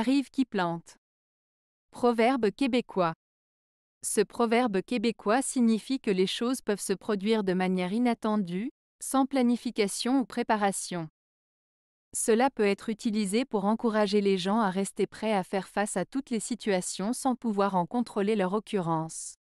Arrive qui plante. Proverbe québécois. Ce proverbe québécois signifie que les choses peuvent se produire de manière inattendue, sans planification ou préparation. Cela peut être utilisé pour encourager les gens à rester prêts à faire face à toutes les situations sans pouvoir en contrôler leur occurrence.